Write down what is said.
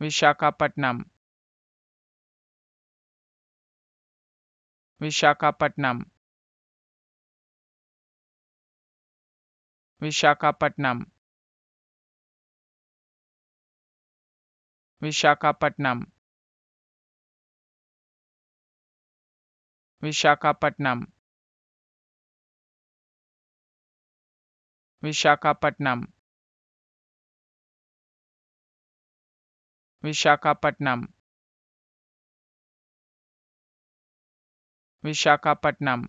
Visakhapatnam Visakhapatnam Visakhapatnam Visakhapatnam Visakhapatnam Visakhapatnam Visakhapatnam Visakhapatnam